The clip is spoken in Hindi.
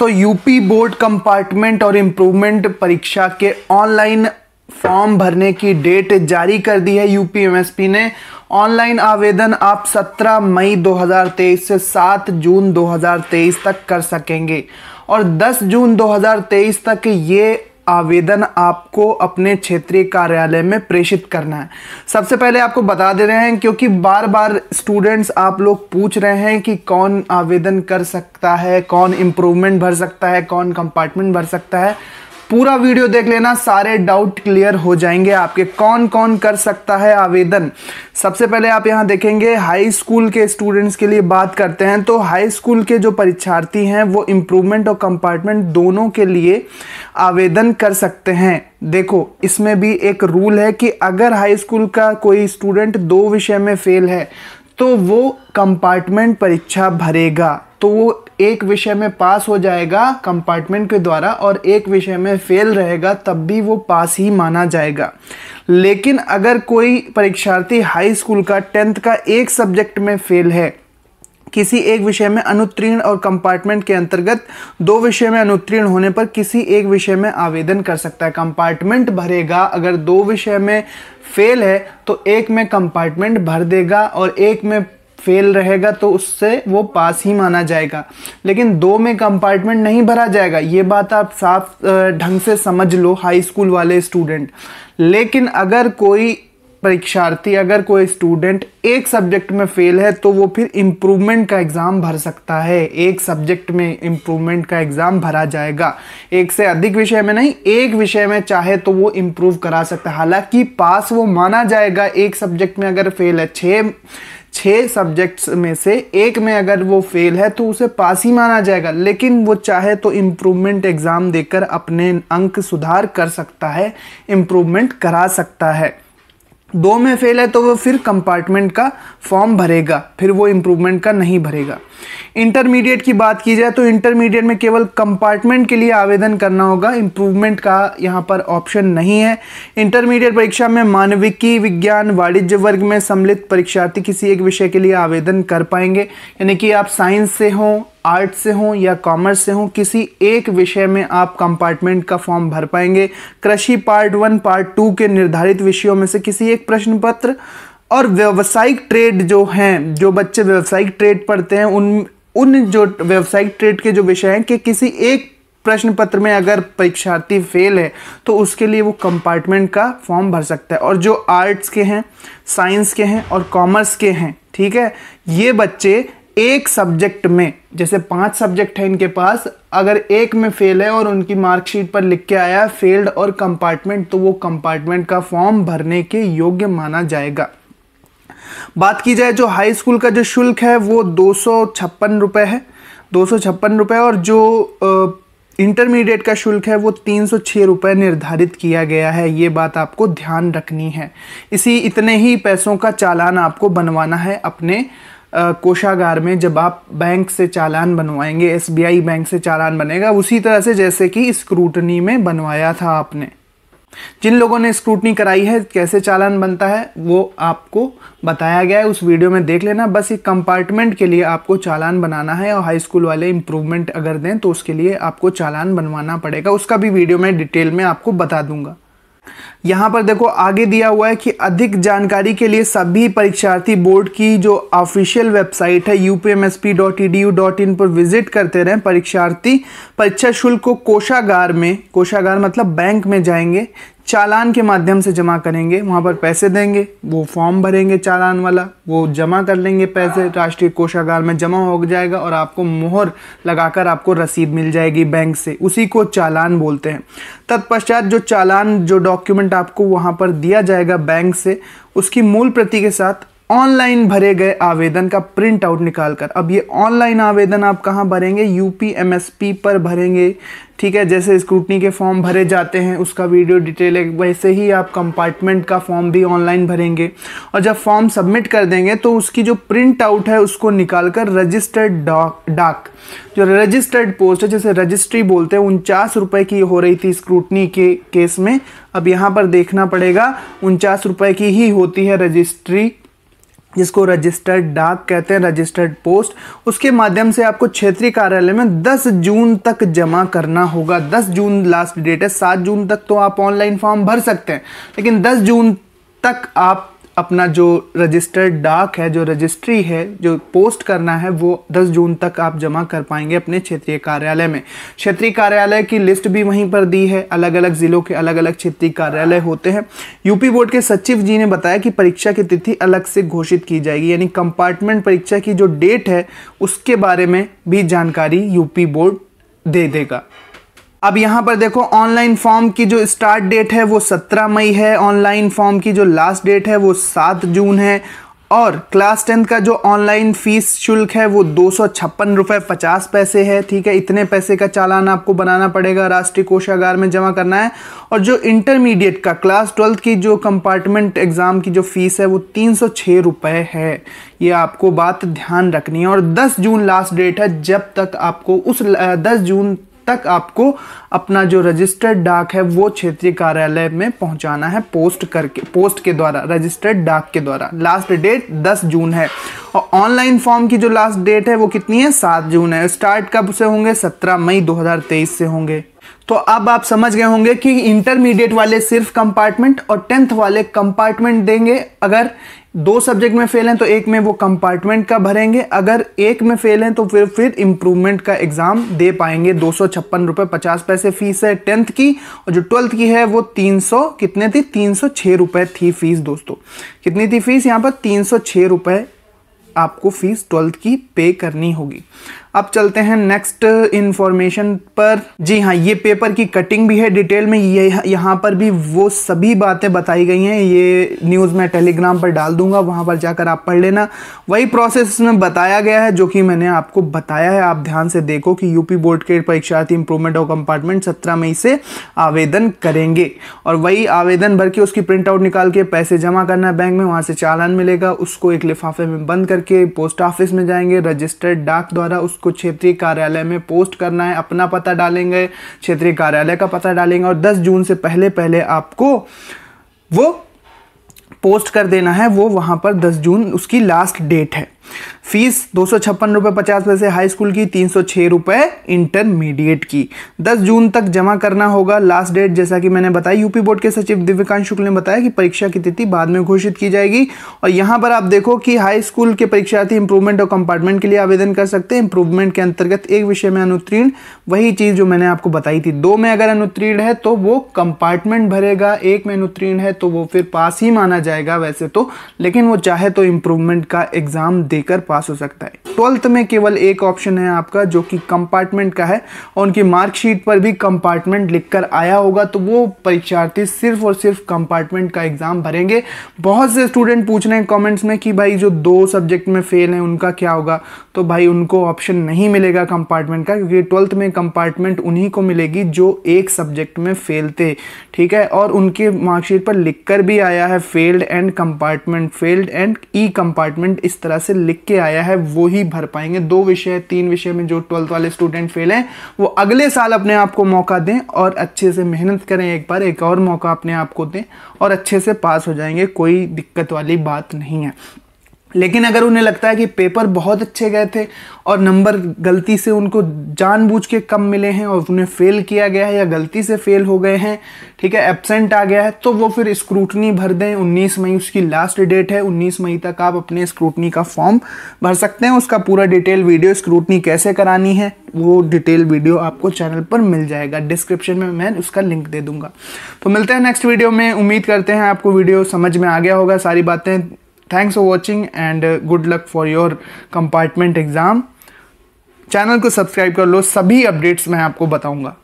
तो यूपी बोर्ड कंपार्टमेंट और इम्प्रूवमेंट परीक्षा के ऑनलाइन फॉर्म भरने की डेट जारी कर दी है यूपी ने ऑनलाइन आवेदन आप 17 मई 2023 से 7 जून 2023 तक कर सकेंगे और 10 जून 2023 तक ये आवेदन आपको अपने क्षेत्रीय कार्यालय में प्रेषित करना है सबसे पहले आपको बता दे रहे हैं क्योंकि बार बार स्टूडेंट्स आप लोग पूछ रहे हैं कि कौन आवेदन कर सकता है कौन इम्प्रूवमेंट भर सकता है कौन कंपार्टमेंट भर सकता है पूरा वीडियो देख लेना सारे डाउट क्लियर हो जाएंगे आपके कौन कौन कर सकता है आवेदन सबसे पहले आप यहाँ देखेंगे हाई स्कूल के स्टूडेंट्स के लिए बात करते हैं तो हाई स्कूल के जो परीक्षार्थी हैं वो इम्प्रूवमेंट और कंपार्टमेंट दोनों के लिए आवेदन कर सकते हैं देखो इसमें भी एक रूल है कि अगर हाई स्कूल का कोई स्टूडेंट दो विषय में फेल है तो वो कंपार्टमेंट परीक्षा भरेगा तो वो एक विषय में पास हो जाएगा कंपार्टमेंट के द्वारा और एक विषय में फेल रहेगा तब भी वो पास ही माना जाएगा लेकिन अगर कोई परीक्षार्थी हाई स्कूल का टेंथ का एक सब्जेक्ट में फेल है किसी एक विषय में अनुत्तीर्ण और कंपार्टमेंट के अंतर्गत दो विषय में अनुत्तीर्ण होने पर किसी एक विषय में आवेदन कर सकता है कंपार्टमेंट भरेगा अगर दो विषय में फेल है तो एक में कंपार्टमेंट भर देगा और एक में फेल रहेगा तो उससे वो पास ही माना जाएगा लेकिन दो में कंपार्टमेंट नहीं भरा जाएगा ये बात आप साफ ढंग से समझ लो हाई स्कूल वाले स्टूडेंट लेकिन अगर कोई परीक्षार्थी अगर कोई स्टूडेंट एक सब्जेक्ट में फेल है तो वो फिर इम्प्रूवमेंट का एग्ज़ाम भर सकता है एक सब्जेक्ट में इम्प्रूवमेंट का एग्ज़ाम भरा जाएगा एक से अधिक विषय में नहीं एक विषय में चाहे तो वो इम्प्रूव करा सकता है हालांकि पास वो माना जाएगा एक सब्जेक्ट में अगर फेल है छः छः सब्जेक्ट्स में से एक में अगर वो फेल है तो उसे पास ही माना जाएगा लेकिन वो चाहे तो इम्प्रूवमेंट एग्ज़ाम देकर अपने अंक सुधार कर सकता है इम्प्रूवमेंट करा सकता है दो में फेल है तो वो फिर कंपार्टमेंट का फॉर्म भरेगा फिर वो इम्प्रूवमेंट का नहीं भरेगा इंटरमीडिएट की बात की जाए तो इंटरमीडिएट में केवल कंपार्टमेंट के लिए आवेदन करना होगा इम्प्रूवमेंट का यहाँ पर ऑप्शन नहीं है इंटरमीडिएट परीक्षा में मानविकी विज्ञान वाणिज्य वर्ग में सम्मिलित परीक्षार्थी किसी एक विषय के लिए आवेदन कर पाएंगे यानी कि आप साइंस से हों आर्ट से हों या कॉमर्स से हों किसी एक विषय में आप कंपार्टमेंट का फॉर्म भर पाएंगे कृषि पार्ट वन पार्ट टू के निर्धारित विषयों में से किसी एक प्रश्न पत्र और व्यावसायिक ट्रेड जो हैं जो बच्चे व्यावसायिक ट्रेड पढ़ते हैं उन उन जो व्यावसायिक ट्रेड के जो विषय हैं कि किसी एक प्रश्न पत्र में अगर परीक्षार्थी फेल है तो उसके लिए वो कंपार्टमेंट का फॉर्म भर सकता है और जो आर्ट्स के हैं साइंस के हैं और कॉमर्स के हैं ठीक है ये बच्चे एक सब्जेक्ट में जैसे पांच सब्जेक्ट है इनके पास अगर एक में फेल है और उनकी मार्कशीट पर लिख के आया फेल्ड और कंपार्टमेंट तो वो कंपार्टमेंट का फॉर्म भरने के योग्य माना जाएगा बात की जाए जो हाई स्कूल का जो शुल्क है वो दो सौ छप्पन है दो सौ छप्पन और जो इंटरमीडिएट का शुल्क है वो तीन सौ निर्धारित किया गया है ये बात आपको ध्यान रखनी है इसी इतने ही पैसों का चालान आपको बनवाना है अपने कोषागार में जब आप बैंक से चालान बनवाएंगे एस बैंक से चालान बनेगा उसी तरह से जैसे कि स्क्रूटनी में बनवाया था आपने जिन लोगों ने स्क्रूटनी कराई है कैसे चालान बनता है वो आपको बताया गया है उस वीडियो में देख लेना बस एक कंपार्टमेंट के लिए आपको चालान बनाना है और हाई स्कूल वाले इम्प्रूवमेंट अगर दें तो उसके लिए आपको चालान बनवाना पड़ेगा उसका भी वीडियो में डिटेल में आपको बता दूंगा यहाँ पर देखो आगे दिया हुआ है कि अधिक जानकारी के लिए सभी परीक्षार्थी बोर्ड की जो ऑफिशियल वेबसाइट है upmsp.edu.in पर विजिट करते रहें परीक्षार्थी परीक्षा शुल्क को कोषागार में कोषागार मतलब बैंक में जाएंगे चालान के माध्यम से जमा करेंगे वहाँ पर पैसे देंगे वो फॉर्म भरेंगे चालान वाला वो जमा कर लेंगे पैसे राष्ट्रीय कोषागार में जमा हो जाएगा और आपको मोहर लगाकर आपको रसीद मिल जाएगी बैंक से उसी को चालान बोलते हैं तत्पश्चात जो चालान जो डॉक्यूमेंट आपको वहाँ पर दिया जाएगा बैंक से उसकी मूल प्रति के साथ ऑनलाइन भरे गए आवेदन का प्रिंट आउट निकाल कर अब ये ऑनलाइन आवेदन आप कहाँ भरेंगे यू पर भरेंगे ठीक है जैसे स्क्रूटनी के फॉर्म भरे जाते हैं उसका वीडियो डिटेल है वैसे ही आप कंपार्टमेंट का फॉर्म भी ऑनलाइन भरेंगे और जब फॉर्म सबमिट कर देंगे तो उसकी जो प्रिंट आउट है उसको निकाल कर रजिस्टर्ड डाक जो रजिस्टर्ड पोस्ट है जैसे रजिस्ट्री बोलते हैं उनचास रुपये की हो रही थी स्क्रूटनी के केस में अब यहाँ पर देखना पड़ेगा उनचास रुपये की ही होती है रजिस्ट्री जिसको रजिस्टर्ड डाक कहते हैं रजिस्टर्ड पोस्ट उसके माध्यम से आपको क्षेत्रीय कार्यालय में 10 जून तक जमा करना होगा 10 जून लास्ट डेट है 7 जून तक तो आप ऑनलाइन फॉर्म भर सकते हैं लेकिन 10 जून तक आप अपना जो रजिस्टर्ड डाक है जो रजिस्ट्री है जो पोस्ट करना है वो 10 जून तक आप जमा कर पाएंगे अपने क्षेत्रीय कार्यालय में क्षेत्रीय कार्यालय की लिस्ट भी वहीं पर दी है अलग अलग ज़िलों के अलग अलग क्षेत्रीय कार्यालय होते हैं यूपी बोर्ड के सचिव जी ने बताया कि परीक्षा की तिथि अलग से घोषित की जाएगी यानी कंपार्टमेंट परीक्षा की जो डेट है उसके बारे में भी जानकारी यूपी बोर्ड दे देगा अब यहाँ पर देखो ऑनलाइन फॉर्म की जो स्टार्ट डेट है वो 17 मई है ऑनलाइन फॉर्म की जो लास्ट डेट है वो 7 जून है और क्लास टेंथ का जो ऑनलाइन फीस शुल्क है वो दो सौ छप्पन रुपये पचास पैसे है ठीक है इतने पैसे का चालान आपको बनाना पड़ेगा राष्ट्रीय कोषागार में जमा करना है और जो इंटरमीडिएट का क्लास ट्वेल्थ की जो कंपार्टमेंट एग्ज़ाम की जो फ़ीस है वो तीन सौ छः रुपये है ये आपको बात ध्यान रखनी है और दस जून लास्ट डेट है जब तक आपको उस दस जून तक आपको अपना जो रजिस्टर्ड डाक है वो क्षेत्रीय कार्यालय में पहुंचाना है पोस्ट करके पोस्ट के द्वारा रजिस्टर्ड डाक के द्वारा लास्ट डेट 10 जून है और ऑनलाइन फॉर्म की जो लास्ट डेट है वो कितनी है सात जून है स्टार्ट कब से होंगे सत्रह मई दो से होंगे तो अब आप समझ गए होंगे कि इंटरमीडिएट वाले सिर्फ कंपार्टमेंट और टेंथ वाले कंपार्टमेंट देंगे अगर दो सब्जेक्ट में फेल हैं तो एक में वो कंपार्टमेंट का भरेंगे अगर एक में फेल हैं तो फिर फिर इम्प्रूवमेंट का एग्ज़ाम दे पाएंगे दो सौ छप्पन रुपये पचास पैसे फीस है टेंथ की और जो ट्वेल्थ की है वो तीन सौ कितने थी तीन सौ छः रुपये थी फीस दोस्तों कितनी थी फीस यहाँ पर तीन सौ छः रुपये आपको फीस ट्वेल्थ की पे करनी होगी अब चलते हैं नेक्स्ट इन्फॉर्मेशन पर जी हाँ ये पेपर की कटिंग भी है डिटेल में ये यहाँ पर भी वो सभी बातें बताई गई हैं ये न्यूज़ मैं टेलीग्राम पर डाल दूंगा वहाँ पर जाकर आप पढ़ लेना वही प्रोसेस में बताया गया है जो कि मैंने आपको बताया है आप ध्यान से देखो कि यूपी बोर्ड के परीक्षार्थी इंप्रूवमेंट और कंपार्टमेंट सत्रह मई से आवेदन करेंगे और वही आवेदन भर के उसकी प्रिंट आउट निकाल के पैसे जमा करना है बैंक में वहाँ से चालान मिलेगा उसको एक लिफाफे में बंद करके पोस्ट ऑफिस में जाएंगे रजिस्टर्ड डाक द्वारा उस उसको क्षेत्रीय कार्यालय में पोस्ट करना है अपना पता डालेंगे क्षेत्रीय कार्यालय का पता डालेंगे और 10 जून से पहले पहले आपको वो पोस्ट कर देना है वो वहाँ पर 10 जून उसकी लास्ट डेट है फीस दो सौ छप्पन रुपये पचास पैसे हाई स्कूल की तीन सौ छः रुपये इंटरमीडिएट की दस जून तक जमा करना होगा लास्ट डेट जैसा कि मैंने बताया यूपी बोर्ड के सचिव दिव्यकांत शुक्ल ने बताया कि परीक्षा की तिथि बाद में घोषित की जाएगी और यहाँ पर आप देखो कि हाई स्कूल के परीक्षार्थी इंप्रूवमेंट और कंपार्टमेंट के लिए आवेदन कर सकते हैं इंप्रूवमेंट के अंतर्गत एक विषय में अनुत्तीर्ण वही चीज़ जो मैंने आपको बताई थी दो में अगर अनुत्तीर्ण है तो वो कंपार्टमेंट भरेगा एक में अनुत्तीर्ण है तो वो फिर पास ही माना जाएगा वैसे तो लेकिन वो चाहे तो इम्प्रूवमेंट का एग्ज़ाम दे देकर पास हो सकता है ट्वेल्थ में केवल एक ऑप्शन है आपका जो कि कंपार्टमेंट का है और उनकी मार्कशीट पर भी कंपार्टमेंट लिखकर आया होगा तो वो परीक्षार्थी सिर्फ और सिर्फ कंपार्टमेंट का एग्ज़ाम भरेंगे बहुत से स्टूडेंट पूछ रहे हैं कॉमेंट्स में कि भाई जो दो सब्जेक्ट में फेल हैं उनका क्या होगा तो भाई उनको ऑप्शन नहीं मिलेगा कंपार्टमेंट का क्योंकि ट्वेल्थ में कंपार्टमेंट उन्हीं को मिलेगी जो एक सब्जेक्ट में फेल थे ठीक है और उनके मार्कशीट पर लिखकर भी आया है failed and compartment failed and E compartment इस तरह से लिख के आया है वो ही भर पाएंगे दो विषय तीन विषय में जो ट्वेल्थ वाले स्टूडेंट फेल हैं वो अगले साल अपने आप को मौका दें और अच्छे से मेहनत करें एक बार एक और मौका अपने आप को दें और अच्छे से पास हो जाएंगे कोई दिक्कत वाली बात नहीं है लेकिन अगर उन्हें लगता है कि पेपर बहुत अच्छे गए थे और नंबर गलती से उनको जानबूझ के कम मिले हैं और उन्हें फ़ेल किया गया है या गलती से फ़ेल हो गए हैं ठीक है एबसेंट आ गया है तो वो फिर स्क्रूटनी भर दें 19 मई उसकी लास्ट डेट है 19 मई तक आप अपने स्क्रूटनी का फॉर्म भर सकते हैं उसका पूरा डिटेल वीडियो स्क्रूटनी कैसे करानी है वो डिटेल वीडियो आपको चैनल पर मिल जाएगा डिस्क्रिप्शन में मैं उसका लिंक दे दूंगा तो मिलते हैं नेक्स्ट वीडियो में उम्मीद करते हैं आपको वीडियो समझ में आ गया होगा सारी बातें thanks for watching and good luck for your compartment exam channel को सब्सक्राइब कर लो सभी अपडेट्स मैं आपको बताऊंगा